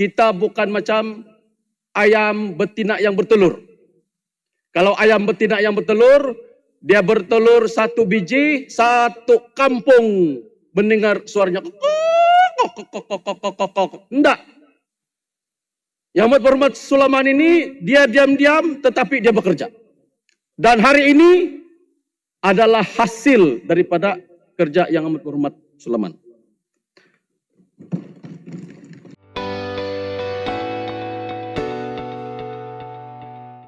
Kita bukan macam ayam betina yang bertelur. Kalau ayam betina yang bertelur, dia bertelur satu biji, satu kampung mendengar suaranya. Enggak. Yang amat berhormat Sulaman ini, dia diam-diam tetapi dia bekerja. Dan hari ini adalah hasil daripada kerja yang amat berhormat Sulaman.